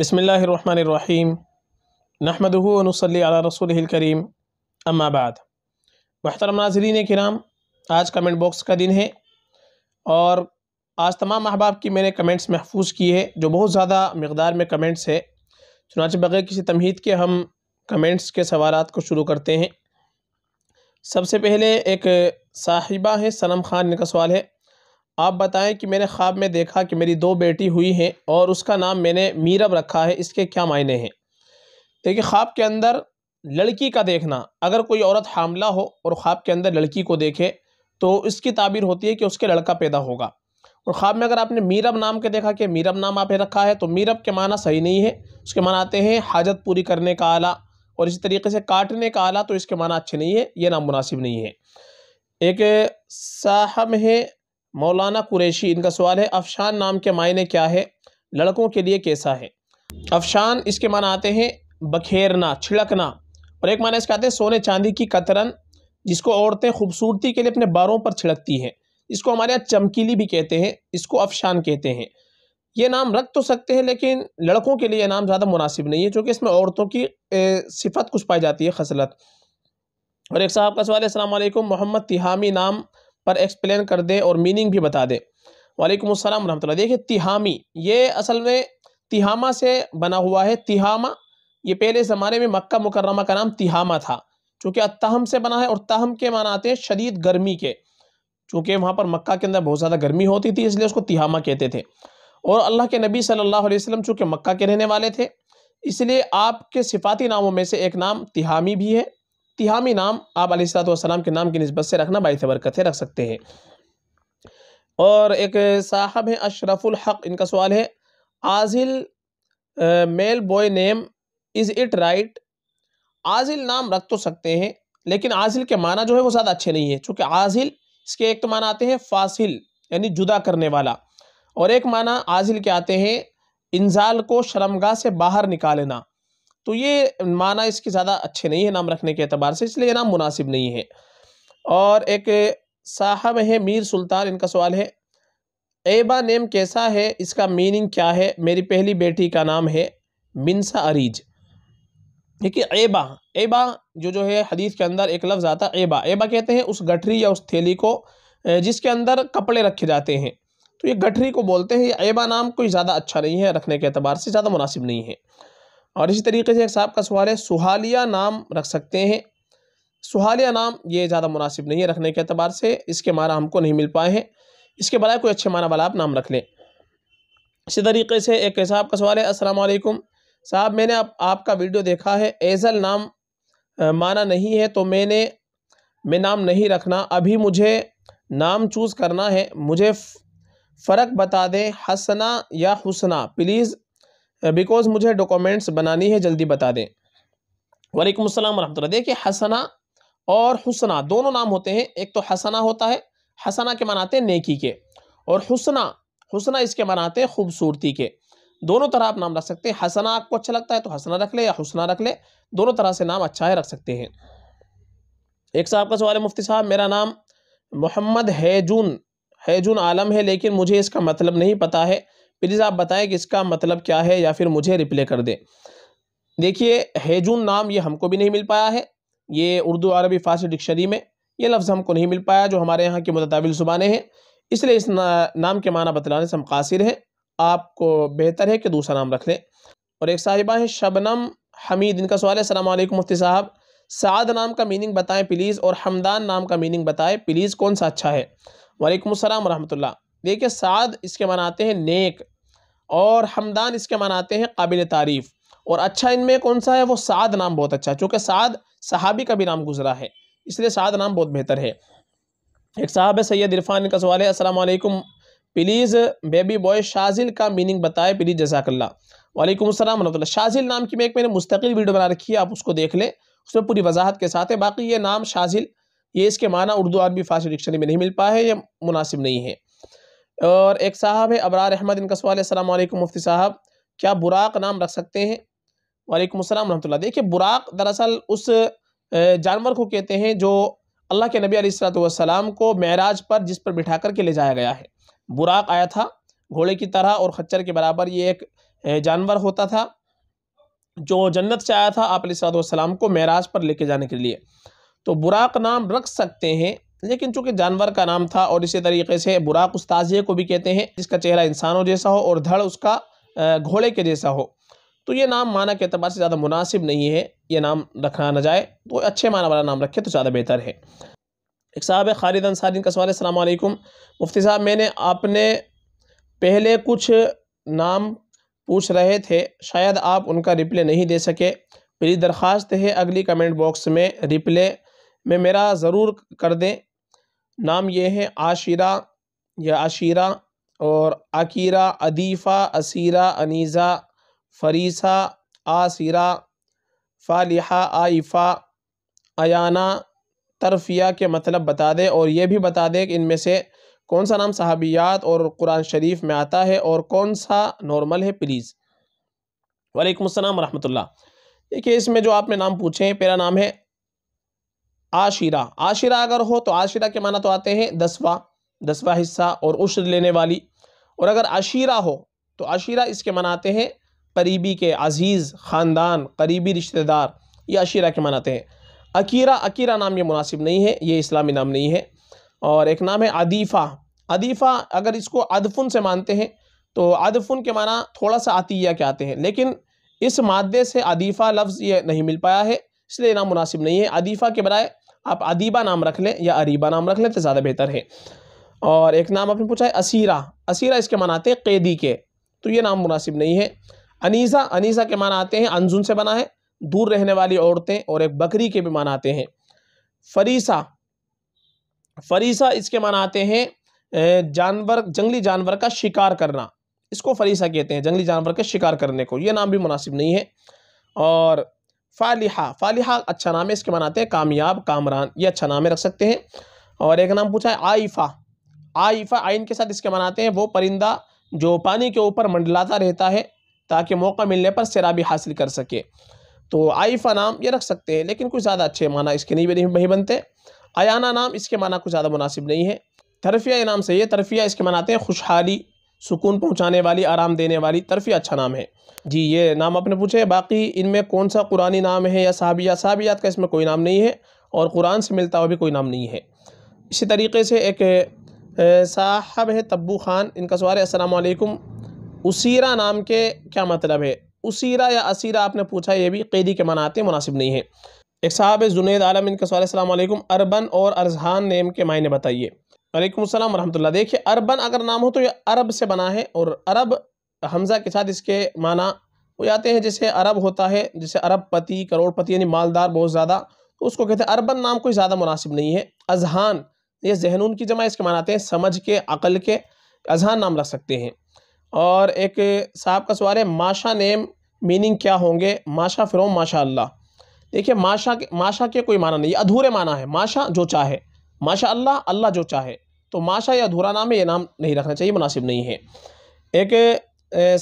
बसमीम नहमदनसली रसूल करीम अम्माबाद महतरम नाजरीन कराम आज कमेंट बॉक्स का दिन है और आज तमाम अहबाब की मैंने कमेंट्स महफूज की है जो बहुत ज़्यादा मकदार में कमेंट्स है चुनाच बग़ैर किसी तमहीद के हम कमेंट्स के सवाल को शुरू करते हैं सबसे पहले एक साहिबा है सनम खान का सवाल है आप बताएं कि मैंने ख्वाब में देखा कि मेरी दो बेटी हुई हैं और उसका नाम मैंने मीरब रखा है इसके क्या मायने हैं देखिए ख्वाब के अंदर लड़की का देखना अगर कोई औरत हामला हो और ख्वाब के अंदर लड़की को देखे तो इसकी ताबीर होती है कि उसके लड़का पैदा होगा और ख्वाब में अगर आपने मीरब नाम के देखा कि मीरब नाम आपने रखा है तो मीरब के माना सही नहीं है उसके माना आते हैं हाजत पूरी करने का आला और इसी तरीके से काटने का आला तो इसके माना अच्छे नहीं है ये नाम मुनासिब नहीं है एक साहब है मौलाना कुरैशी इनका सवाल है अफशान नाम के मायने क्या है लड़कों के लिए कैसा है अफशान इसके माना आते हैं बखेरना छिड़कना और एक माना इसका आते हैं सोने चांदी की कतरन जिसको औरतें खूबसूरती के लिए अपने बारों पर छिड़कती हैं इसको हमारे यहाँ चमकीली भी कहते हैं इसको अफशान कहते हैं ये नाम रख तो सकते हैं लेकिन लड़कों के लिए यह नाम ज़्यादा मुनासिब नहीं है क्योंकि इसमें औरतों की सिफत कुछ पाई जाती है खसलत और एक साहब का सवाल है अल्लाम मोहम्मद तिहामी नाम पर एक्सप्लेन कर दें और मीनिंग भी बता दें वालेकुम अस्सलाम रहमतुल्लाह देखिए तिहामी ये असल में तिहामा से बना हुआ है तिहामा ये पहले ज़माने में मक्का मुकर्रमा का नाम तिहामा था चूँकि अतहम से बना है और तहम के माना आते हैं शदीद गर्मी के चूँकि वहाँ पर मक्का के अंदर बहुत ज़्यादा गर्मी होती थी इसलिए उसको तिहामा कहते थे और अल्लाह के नबी सल्लल्लाहु अलैहि वसल्लम चूँकि मक्का के रहने वाले थे इसलिए आपके सिफाती नामों में से एक नाम तिहामी भी है तिहामी नाम आप अलीसलाम के नाम की नस्बत से रखना बाई बरकत है रख सकते हैं और एक साहब हैं अशरफुल हक इनका सवाल है Aajil male boy name is it right Aajil नाम रख तो सकते हैं लेकिन आजिल के माना जो है वो ज़्यादा अच्छे नहीं है चूँकि आजिल इसके एक तो माना आते हैं फासिल यानी जुदा करने वाला और एक माना आजिल के आते हैं इंजाल को शर्मगा से बाहर निकालना तो ये माना इसके ज़्यादा अच्छे नहीं है नाम रखने के अतबार से इसलिए नाम मुनासिब नहीं है और एक साहब है मीर सुल्तान इनका सवाल है एबा नेम कैसा है इसका मीनिंग क्या है मेरी पहली बेटी का नाम है मिनसा अरीज देखिए एबा एबा जो जो है हदीस के अंदर एक लफ्ज़ आता है एबा एबा कहते हैं उस गठरी या उस थैली को जिसके अंदर कपड़े रखे जाते हैं तो ये गठरी को बोलते हैं ये एबा नाम कोई ज़्यादा अच्छा नहीं है रखने के अतबार से ज़्यादा मुनासिब नहीं है और इसी तरीके से एक साहब का सवाल है सुहालिया नाम रख सकते हैं सुहालिया नाम ये ज़्यादा मुनासिब नहीं है रखने के अतबार से इसके माना हमको नहीं मिल पाए हैं इसके बजाय कोई अच्छे माना वाला आप नाम रख लें इसी तरीके से एक साहब का सवाल है अस्सलाम वालेकुम साहब मैंने आप, आपका वीडियो देखा है एजल नाम माना नहीं है तो मैंने मैं नाम नहीं रखना अभी मुझे नाम चूज़ करना है मुझे फ़र्क बता दें हसना या हुसना प्लीज़ बिकॉज uh, मुझे डॉक्यूमेंट्स बनानी है जल्दी बता दें वालेकुम अस्सलाम वरहमत देखिए हसना और हुसना दोनों नाम होते हैं एक तो हसना होता है हसना के मनाते हैं नेकी के और हुसना हुसना इसके मनाते हैं खूबसूरती के दोनों तरह आप नाम रख सकते हैं हसना आपको अच्छा लगता है तो हसना रख ले या हुसना रख ले दोनों तरह से नाम अच्छा है रख सकते हैं एक साहब का सवाल है मुफ्ती साहब मेरा नाम मोहम्मद हैजुन हैजुन आलम है लेकिन मुझे इसका मतलब नहीं पता है प्लीज़ आप बताएं कि इसका मतलब क्या है या फिर मुझे रिप्ले कर दें देखिए हेजून नाम ये हमको भी नहीं मिल पाया है ये उर्दू अरबी फ़ारसी डिक्शनरी में ये लफ्ज़ हमको नहीं मिल पाया जो हमारे यहाँ की मतदाविल ज़ुबानें हैं इसलिए इस ना, नाम के माना बतलाने से हम कासिर हैं आपको बेहतर है कि दूसरा नाम रख लें और एक साहिबा हैं शबनम हमीद इनका सवाल है अलैक्म मुफ्ती साहब साद नाम का मीनिंग बताएं प्लीज़ और हमदान नाम का मीनिंग बताएं प्लीज़ कौन सा अच्छा है वालेकुम अस्सलाम देखिए साद इसके माना आते हैं नेक और हमदान इसके मनाते हैं काबिल तारीफ़ और अच्छा इनमें कौन सा है वो साद नाम बहुत अच्छा है चूँकि साद सहाबी का भी नाम गुजरा है इसलिए साद नाम बहुत बेहतर है एक साहब है सैयद इरफान का सवाल है असल प्लीज़ बेबी बॉय शाजिल का मीनिंग बताएं प्लीज़ जजाकल्ला वालेकुम असलम वरहमल शाजिल नाम की मैं एक मैंने मुस्तकिल वीडियो बना रखी है आप उसको देख लें उसमें पूरी वजाहत के साथ है बाकी ये नाम शाजिल ये इसके माना उर्दू अरबी फारसी डिक्शनरी में नहीं मिल पाया है ये मुनासिब नहीं है और एक साहब है अबरार अहमद इनका सवाल है मुफ्ती साहब क्या बुराक नाम रख सकते हैं वालेकुम अस्सलाम रहमतुल्लाह देखिए बुराक दरअसल उस जानवर को कहते हैं जो अल्लाह के नबी अलैहिस्सलाम को महराज पर जिस पर बिठा कर के ले जाया गया है बुराक आया था घोड़े की तरह और खच्चर के बराबर ये एक जानवर होता था जो जन्नत से आया था आप सलाम को महराज पर लेके जाने के लिए तो बुराक नाम रख सकते हैं लेकिन चूंकि जानवर का नाम था और इसी तरीके से बुराक उस ताजिए को भी कहते हैं जिसका चेहरा इंसानों जैसा हो और धड़ उसका घोड़े के जैसा हो तो ये नाम माना के अतबार से ज़्यादा मुनासिब नहीं है ये नाम रखना ना जाए तो अच्छे माना वाला नाम रखे तो ज़्यादा बेहतर है एक साहब है खालिद अंसारी का सवाल अलमैकम मुफ्ती साहब मैंने आपने पहले कुछ नाम पूछ रहे थे शायद आप उनका रिप्ले नहीं दे सके मेरी दरख्वास्त है अगली कमेंट बॉक्स में रिप्ले में मेरा ज़रूर कर दें नाम ये हैं आशिरा या आशीरा और अकीरा अदीफ़ा असीरा अनीज़ा फरीसा आसिरा फ़ालिहा आइफ़ा अयाना तरफिया के मतलब बता दें और ये भी बता दें कि इनमें से कौन सा नाम सहाबियात और कुरान शरीफ में आता है और कौन सा नॉर्मल है प्लीज़ वालेकुम अस्सलाम रहमतुल्लाह देखिए इसमें जो आपने नाम पूछे हैं पहला नाम है आशिरा आशिरा अगर हो तो आशिरा के माना तो आते हैं दसवा दसवा हिस्सा और उश्र लेने वाली और अगर आशिरा हो तो आशिरा इसके माना आते हैं करीबी के अजीज़ ख़ानदान करीबी रिश्तेदार ये आशिरा के मनाते हैं अकीरा अकीरा नाम ये मुनासिब नहीं है ये इस्लामी नाम नहीं है और एक नाम है अदीफ़ा अदीफ़ा अगर इसको अदफुन से मानते हैं तो अदफुन के माना थोड़ा सा आतिया के आते हैं लेकिन इस मादे से अदीफ़ा लफ्ज़ ये नहीं मिल पाया है इसलिए नाम मुनासिब नहीं है अदीफ़ा के बराए आप अदीबा नाम रख लें या अरीबा नाम रख लें तो ज़्यादा बेहतर है और एक नाम आपने पूछा है असीरा असीरा इसके माना आते हैं कैदी के तो ये नाम मुनासिब नहीं है अनीसा अनीसा के माना आते हैं अनजुन से बना है दूर रहने वाली औरतें और एक बकरी के भी माना आते हैं फरीसा फरीसा इसके माना आते हैं जानवर जंगली जानवर का शिकार करना इसको फरीसा कहते हैं जंगली जानवर का शिकार करने को ये नाम भी मुनासिब नहीं है और फालिहा फालिहा अच्छा नाम है इसके मनाते हैं कामयाब कामरान ये अच्छा नाम है रख सकते हैं और एक नाम पूछा है आइफा आइफा आइन के साथ इसके मनाते हैं वो परिंदा जो पानी के ऊपर मंडलाता रहता है ताकि मौका मिलने पर सैराबी हासिल कर सके तो आइफा नाम ये रख सकते हैं लेकिन कुछ ज़्यादा अच्छे माना इसके नहीं नहीं बनते आयाना नाम इसके माना कुछ ज़्यादा मुनासिब नहीं है तरफिया नाम सही है तरफिया इसके मनाते हैं खुशहाली सुकून पहुँचाने वाली आराम देने वाली तरफी अच्छा नाम है जी ये नाम आपने पूछे बाकी इनमें कौन सा कुरानी नाम है या साहबिया साहबियात का इसमें कोई नाम नहीं है और कुरान से मिलता हुआ भी कोई नाम नहीं है इसी तरीके से एक साहब है तब्बू खान इनका सवाल है असलकुम उसीरा नाम के क्या मतलब है उसीरा या असीरा आपने पूछा ये भी कैदी के मनाते मुनासिब नहीं है एक साहब है जुनेद आलम इनका सवाल असलकुम अरबन और अरजहान नेम के मायने बताइए वालेकुम वरहमल्ला देखिए अरबन अगर नाम हो तो ये अरब से बना है और अरब हमज़ा के साथ इसके माना वो आते हैं जैसे अरब होता है जैसे अरब पति करोड़पति यानी मालदार बहुत ज़्यादा तो उसको कहते हैं अरबन नाम कोई ज़्यादा मुनासिब नहीं है अजहान ये जहनून की जमा इसके मानाते हैं समझ के अकल के अजहान नाम रख सकते हैं और एक साहब का सवाल है माशा नेम मीनिंग क्या होंगे माशा फिर माशा अल्लाह देखिए माशा के माशा के कोई माना नहीं अधूरे माना है माशा जो चाहे माशा अल्लाह अल्लाह जो चाहे तो माशा या अधूरा नाम है ये नाम नहीं रखना चाहिए मुनासिब नहीं है एक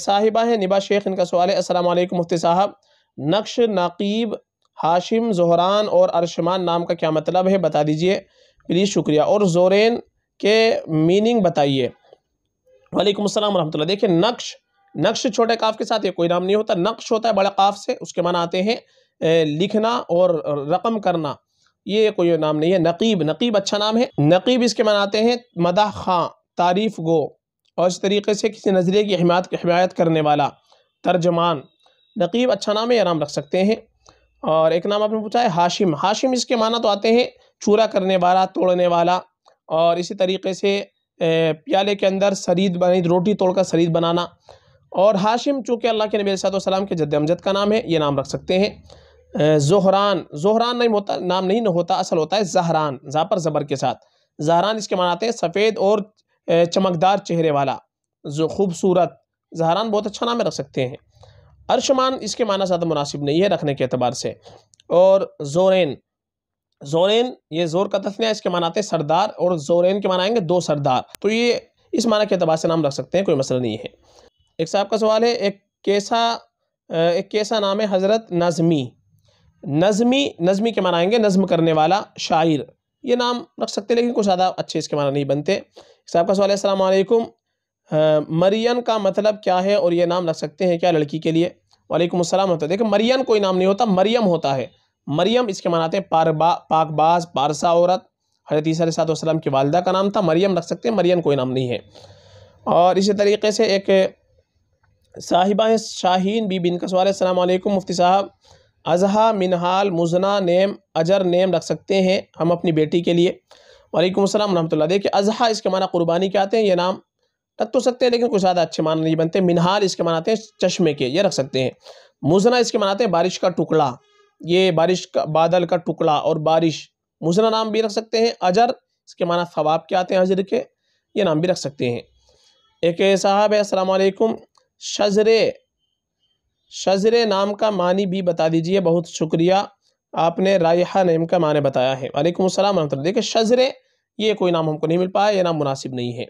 साहिबा हैं निबा शेख इनका सवाल है असलम मुफ्ती साहब नक्श नाकीब हाशिम जहरान और अरशमान नाम का क्या मतलब है बता दीजिए प्लीज़ शुक्रिया और जोरेन के मीनिंग बताइए वालेकुम अस्सलाम वरहमतुल्लाह देखिए नक्श नक्श छोटे काफ के साथ ये कोई नाम नहीं होता नक्श होता है बड़े काफ से उसके माना आते हैं लिखना और रकम करना ये कोई नाम नहीं है नकीब नकीब अच्छा नाम है नकीब इसके मनाते हैं मदा खां तारीफ़ गो और इस तरीके से किसी नज़रिए की हिमायत की हिमायत करने वाला तर्जमान नकीब अच्छा नाम है यह नाम रख सकते हैं और एक नाम आपने पूछा है हाशिम हाशिम इसके माना तो आते हैं चूरा करने वाला तोड़ने वाला और इसी तरीके से प्याले के अंदर शरीद बनी रोटी तोड़कर शरीद बनाना और हाशिम चूँकि अल्लाह के नबी सलाम के जद अमजद का नाम है ये नाम रख सकते हैं जहरान जहरान नहीं होता नाम नहीं होता असल होता है जहरान जहाँ पर ज़बर के साथ जहरान इसके मनाते हैं सफ़ेद और चमकदार चेहरे वाला जो खूबसूरत जहरान बहुत अच्छा नाम रख सकते हैं अर्शमान इसके माना ज़्यादा मुनासिब नहीं है रखने के अतबार से और जोरेन जोरेन ये जोर का तस्निया इसके हैं सरदार और जोरेन के मानाएंगे दो सरदार तो ये इस माना के अतबार से नाम रख सकते हैं कोई मसला नहीं है एक साहब का सवाल है एक कैसा एक कैसा नाम है हज़रत नाजमी नज़मी नज़मी के माना आएंगे नज़म करने वाला शायर ये नाम रख सकते हैं लेकिन कुछ ज़्यादा अच्छे इसके माना नहीं बनते साहब का सवाल है मरियन का मतलब क्या है और ये नाम रख सकते हैं क्या लड़की के लिए वालेकुम अस्सलाम होता है देखो मरियन कोई नाम नहीं होता मरियम होता है मरियम इसके मनाते हैं पारबा पाकबाज पारसा औरत हजरत सात वसलम की वालदा का नाम था मरियम रख सकते हैं मरियन कोई नाम नहीं है और इसी तरीके से एक साहिबा शाहन बी बिन इनका सवाल है मुफ्ती साहब अजहा मिनहाल मुजना नेम अजर नेम रख सकते हैं हम अपनी बेटी के लिए वालेकुम अस्सलाम रहमतुल्लाह देखिए अजहा इसके माना कुर्बानी के आते हैं ये नाम रख तो सकते हैं लेकिन कुछ ज़्यादा अच्छे माना नहीं बनते मिनहाल इसके मानाते हैं चश्मे के ये रख सकते हैं मुजना इसके मनाते हैं बारिश का टुकड़ा ये बारिश का बादल का टुकड़ा और बारिश मुजना नाम भी रख सकते हैं अजर इसके माना फवाब के आते हैं अजर के ये नाम भी रख सकते हैं एक साहब है असलकुम शजरे शजर नाम का मानी भी बता दीजिए बहुत शुक्रिया आपने रायहा नेम का माने बताया है वालेकुम अस्सलाम रहमत देखिए शजर ये कोई नाम हमको नहीं मिल पाया ये नाम मुनासिब नहीं है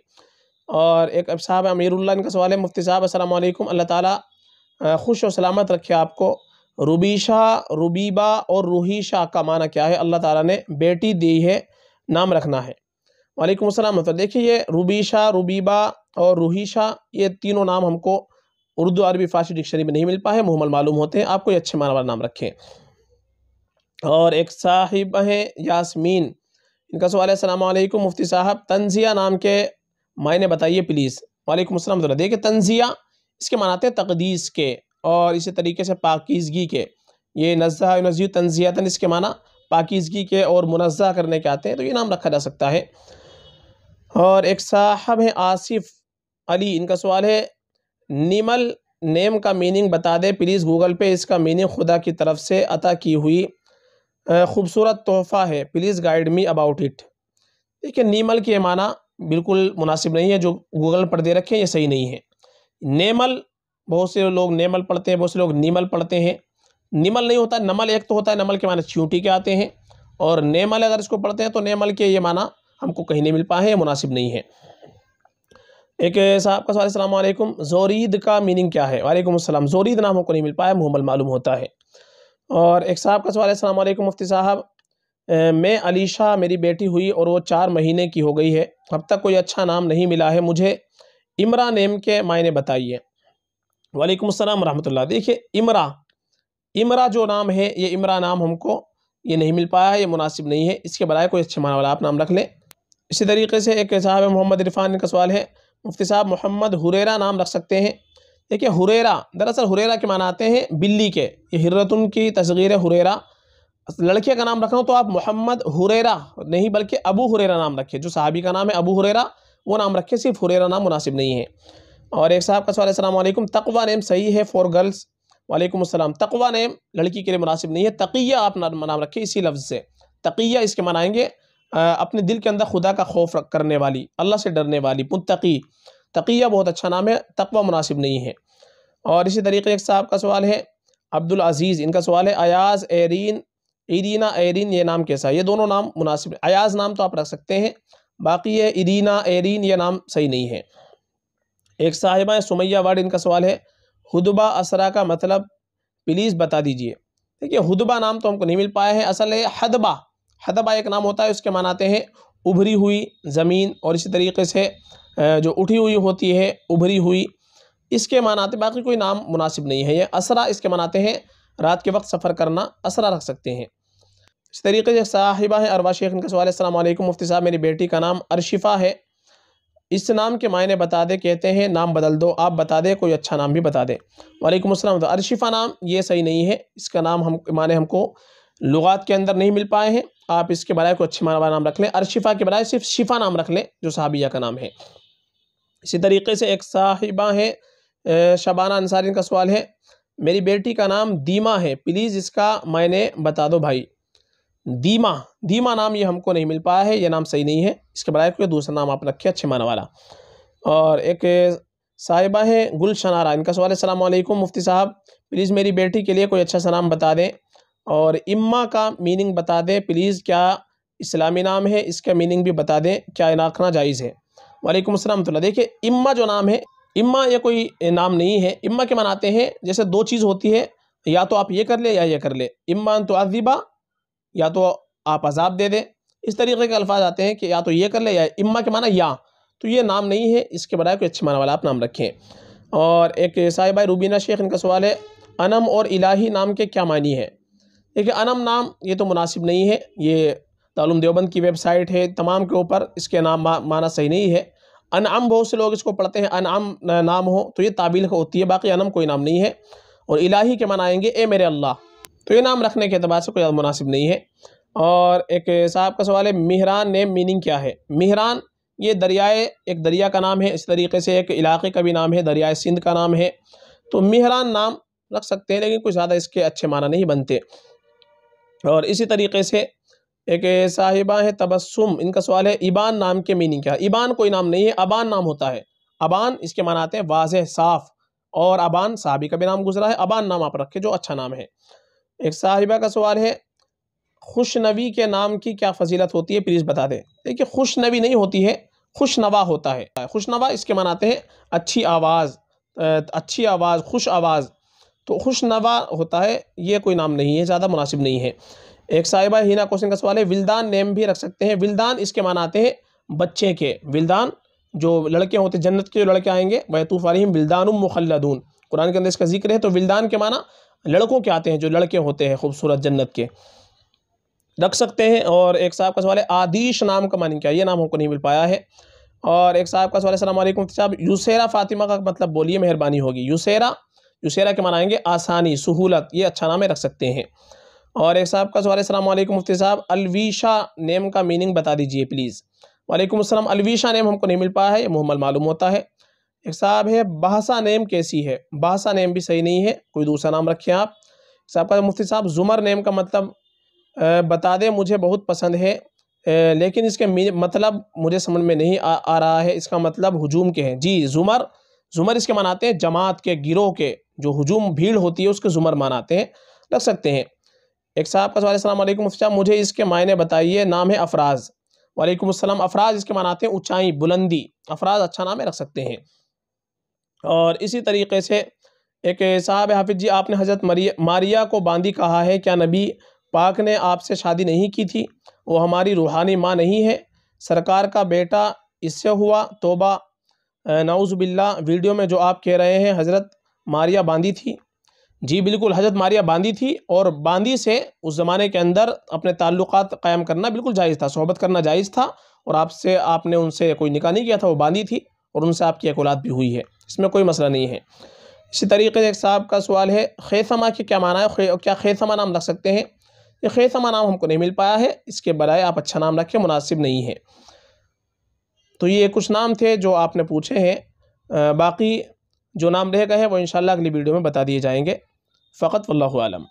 और एक अब साहब अमीरुल्लाह इनका सवाल है मुफ्ती साहब अस्सलाम वालेकुम अल्लाह ताला खुश और सलामत रखे आपको रुबीशा रुबीबा और रूहीशा का माना क्या है अल्लाह ताला ने बेटी दी है नाम रखना है वालेकुम अस्सलाम देखिए ये रुबीशा रुबीबा और रूहीशा ये तीनों नाम हमको उर्दू अरबी फारसी डिक्शनरी में नहीं मिल पाए मोहम्मद मालूम होते हैं आपको ये अच्छे मानवर नाम रखें और एक साहिब हैं यासमीन इनका सवाल है अलैक्म मुफ्ती साहब तंजिया नाम के मायने बताइए प्लीज़ वालेकुम अस्सलाम तो देखिए तंजिया इसके मनाते हैं तकदीस के और इसी तरीके से पाकिजगी के ये नज़ा नज़ी तंजियातन इसके माना पाकिजगी के और मुनज़ा करने के आते हैं तो ये नाम रखा जा सकता है और एक साहब हैं आसिफ अली इनका सवाल है निमल नेम का मीनिंग बता दे प्लीज़ गूगल पे इसका मीनिंग खुदा की तरफ से अता की हुई खूबसूरत तोहफ़ा है please guide me about it देखिए नीमल के माना बिल्कुल मुनासिब नहीं है जो गूगल पर दे रखे हैं ये सही नहीं है नेमल बहुत से लोग नेमल पढ़ते हैं बहुत से लोग नीमल पढ़ते हैं निमल नहीं होता नमल एक तो होता है नमल के माना च्यूटी के आते हैं और नेमल अगर इसको पढ़ते हैं तो नेमल के ये माना हमको कहीं नहीं मिल पाए मुनासिब नहीं है एक साहब का सवाल अलैक्म जोरीद का मीनिंग क्या है वालेकुम अस्सलाम जोरीद नाम हमको नहीं मिल पाया मुहमल मालूम होता है और एक साहब का सवाल अल्लाम सलामकुम मुफ्ती साहब मैं अलीशा मेरी बेटी हुई और वो चार महीने की हो गई है अब तक कोई अच्छा नाम नहीं मिला है मुझे इमरा नेम के मायने बताइए वालेकुम अस्सलाम रहमतुल्लाह देखिए इमरा इमरा जो नाम है ये इमरा नाम हमको ये नहीं मिल पाया है ये मुनासिब नहीं है इसके बजाय कोई अच्छे माना वाला आप नाम रख लें इसी तरीके से एक साहब मोहम्मद इरफान का सवाल है मुफ्ती साहब मोहम्मद हुरेरा नाम रख सकते हैं देखिए हुरेरा दरअसल हुरेरा के माना आते हैं बिल्ली के ये हिरतुन की तस्गीर हुरेरा लड़के का नाम रखा हूँ तो आप मोहम्मद हुरेरा नहीं बल्कि अबू हुरेरा नाम रखे जो साहबी का नाम है अबू हुरेरा वो नाम रखे सिर्फ हुरेरा नाम मुनासिब नहीं है और एक साहब का सवाल असलम तकवा नेम सही है फॉर गर्ल्स वालेकुम असलम तकवा नेम लड़की के लिए मुनासिब नहीं है तकिया आप नाम रखे इसी लफ्ज़ से तकिया इसके मनाएंगे अपने दिल के अंदर खुदा का खौफ करने वाली अल्लाह से डरने वाली मुतकी तकिया बहुत अच्छा नाम है तकवा मुनासिब नहीं है और इसी तरीके एक साहब का सवाल है अब्दुल अजीज़ इनका सवाल है अयाज एरीन इरीना एरीन ये नाम कैसा है ये दोनों नाम मुनासिब अयाज नाम तो आप रख सकते हैं बाकी ये इरीना एरीन ये नाम सही नहीं है एक साहिबा सुमैया वार्ड इनका सवाल है हुदबा असरा का मतलब प्लीज़ बता दीजिए देखिए हुदबा नाम तो हमको नहीं मिल पाया है असल है हदबा हदबा एक नाम होता है उसके मान आते हैं उभरी हुई ज़मीन और इसी तरीके से जो उठी हुई होती है उभरी हुई इसके मान आते बाकी कोई नाम मुनासिब नहीं है ये असरा इसके मान आते हैं रात के वक्त सफ़र करना असरा रख सकते हैं इस तरीके से साहिबा है अरवा शेख इनका सवाल असलम मुफ्ती साहब मेरी बेटी का नाम अरशिफ़ा है इस नाम के मायने बता दे कहते हैं नाम बदल दो आप बता दें कोई अच्छा नाम भी बता दें वालेकुम असलम तो अरशिफ़ा नाम ये सही नहीं है इसका नाम हम माने हमको लुगात के अंदर नहीं मिल पाए हैं आप इसके बजाय कोई अच्छे मानवा नाम रख लें अरशिफा के बजाय सिर्फ शिफा नाम रख लें जो साहबिया का नाम है इसी तरीके से एक साहिबा है शबाना अंसारी का सवाल है मेरी बेटी का नाम दीमा है प्लीज़ इसका मैंने बता दो भाई दीमा दीमा नाम ये हमको नहीं मिल पाया है ये नाम सही नहीं है इसके बजाय कोई दूसरा नाम आप रखें अच्छे माना वाला और एक साहिबा है गुल शनारा इनका सवाल है सलामकुम मुफ्ती साहब प्लीज़ मेरी बेटी के लिए कोई अच्छा सा नाम बता दें और इम्मा का मीनिंग बता दें प्लीज़ क्या इस्लामी नाम है इसका मीनिंग भी बता दें क्या रखना जायज़ है वालेकुम अस्सलाम तो देखिए इम्मा जो नाम है इम्मा ये कोई नाम नहीं है इम्मा के मनाते हैं जैसे दो चीज़ होती है या तो आप ये कर ले या ये कर ले इम्मा तो अजीबा या तो आप अजाब दे दें इस तरीके के अल्फाज आते हैं कि या तो ये कर ले या इम्मा के माना या तो ये नाम नहीं है इसके बजाय कोई अच्छे माना वाला आप नाम रखें और एक साहिबा रूबीना शेख इनका सवाल है अनम और इलाही नाम के क्या मानी है देखिए अनम नाम ये तो मुनासिब नहीं है ये तालुम देवबंद की वेबसाइट है तमाम के ऊपर इसके नाम मा, माना सही नहीं है अनआम बहुत से लोग इसको पढ़ते हैं अनआम नाम हो तो ये ताबील होती है बाकी अनम कोई नाम नहीं है और इलाही के माना आएंगे ए मेरे अल्लाह तो ये नाम रखने के अतबार से कोई मुनासिब नहीं है और एक साहब का सवाल है मेहरान नेम मीनिंग क्या है मेहरान ये दरियाए एक दरिया का नाम है इस तरीके से एक इलाके का भी नाम है दरियाए सिंध का नाम है तो मेहरान नाम रख सकते हैं लेकिन कुछ ज़्यादा इसके अच्छे माना नहीं बनते और इसी तरीके से एक साहिबा है तबस्सुम इनका सवाल है इबान नाम के मीनिंग क्या इबान कोई नाम नहीं है अबान नाम होता है अबान इसके माना आते हैं वाज साफ़ और अबान साहबी का भी नाम गुजरा है अबान नाम आप रखें जो अच्छा नाम है एक साहिबा का सवाल है खुशनवी के नाम की क्या फजीलत होती है प्लीज़ बता दें देखिए खुशनवी नहीं होती है खुशनवा होता है खुशनवा इसके मनाते हैं अच्छी आवाज़ अच्छी आवाज़ खुश आवाज़ तो खुशनवा होता है ये कोई नाम नहीं है ज़्यादा मुनासिब नहीं है एक साहिबा हीना क्वेश्चन का सवाल है विलदान नेम भी रख सकते हैं विलदान इसके माना आते हैं बच्चे के विलदान जो लड़के होते हैं जन्नत के जो लड़के आएंगे वैतूफ़ आलिम विलदान मुखलदून कुरान के अंदर इसका जिक्र है तो विलदान के माना लड़कों के आते हैं जो लड़के होते हैं खूबसूरत जन्नत के रख सकते हैं और एक साहब का सवाल है आदिश नाम का मानी क्या ये नाम हमको नहीं मिल पाया है और एक साहब का सवाल है सलामकुम साहब यूसेरा फ़ातिमा का मतलब बोलिए मेहरबानी होगी यूसरा युसेरा के मनाएंगे आसानी सहूलत ये अच्छा नाम रख सकते हैं और एक साहब का सवाल अस्सलाम मुफ्ती साहब अलवीशा नेम का मीनिंग बता दीजिए प्लीज़ वालेकुम अस्सलाम अलवीशा नेम हमको नहीं मिल पाया है ये मुहमल मालूम होता है एक साहब है बहासा नेम कैसी है बहसा नेम भी सही नहीं है कोई दूसरा नाम रखें आप साहब का मुफ्ती साहब जुमर नेम का मतलब बता दें मुझे बहुत पसंद है लेकिन इसके मतलब मुझे समझ में नहीं आ, आ रहा है इसका मतलब हजूम के हैं जी जुमर जुमर इसके मनाते हैं जमात के गिरोह के जो हजूम भीड़ होती है उसके जुमर मानाते हैं लग सकते हैं एक साहब का सवाल साहब मुझे इसके मायने बताइए नाम है अफराज वालेकुम अस्सलाम अफराज इसके मानाते हैं ऊंचाई बुलंदी अफराज अच्छा नाम है रख सकते हैं और इसी तरीके से एक साहब हाफिज जी आपने हजरत मरिया मारिया को बांदी कहा है क्या नबी पाक ने आपसे शादी नहीं की थी वो हमारी रूहानी माँ नहीं है सरकार का बेटा इससे हुआ तोबा नाउज़बिल्ला वीडियो में जो आप कह रहे हैं हज़रत मारिया बांदी थी जी बिल्कुल हजरत मारिया बांदी थी और बांदी से उस ज़माने के अंदर अपने ताल्लुक कायम करना बिल्कुल जायज़ था सोहबत करना जायज़ था और आपसे आपने उनसे कोई निकाह नहीं किया था वो बांदी थी और उनसे आपकी अकोलात भी हुई है इसमें कोई मसला नहीं है इसी तरीके से एक साहब का सवाल है खेसमा के क्या माना है खे, क्या खेसमा नाम रख सकते हैं ये खेसमा नाम हमको नहीं मिल पाया है इसके बजाय आप अच्छा नाम रखें मुनासिब नहीं है तो ये कुछ नाम थे जो आपने पूछे हैं बाकी जो नाम रह गए हैं वो इन अगली वीडियो में बता दिए जाएंगे फ़कत वल्लम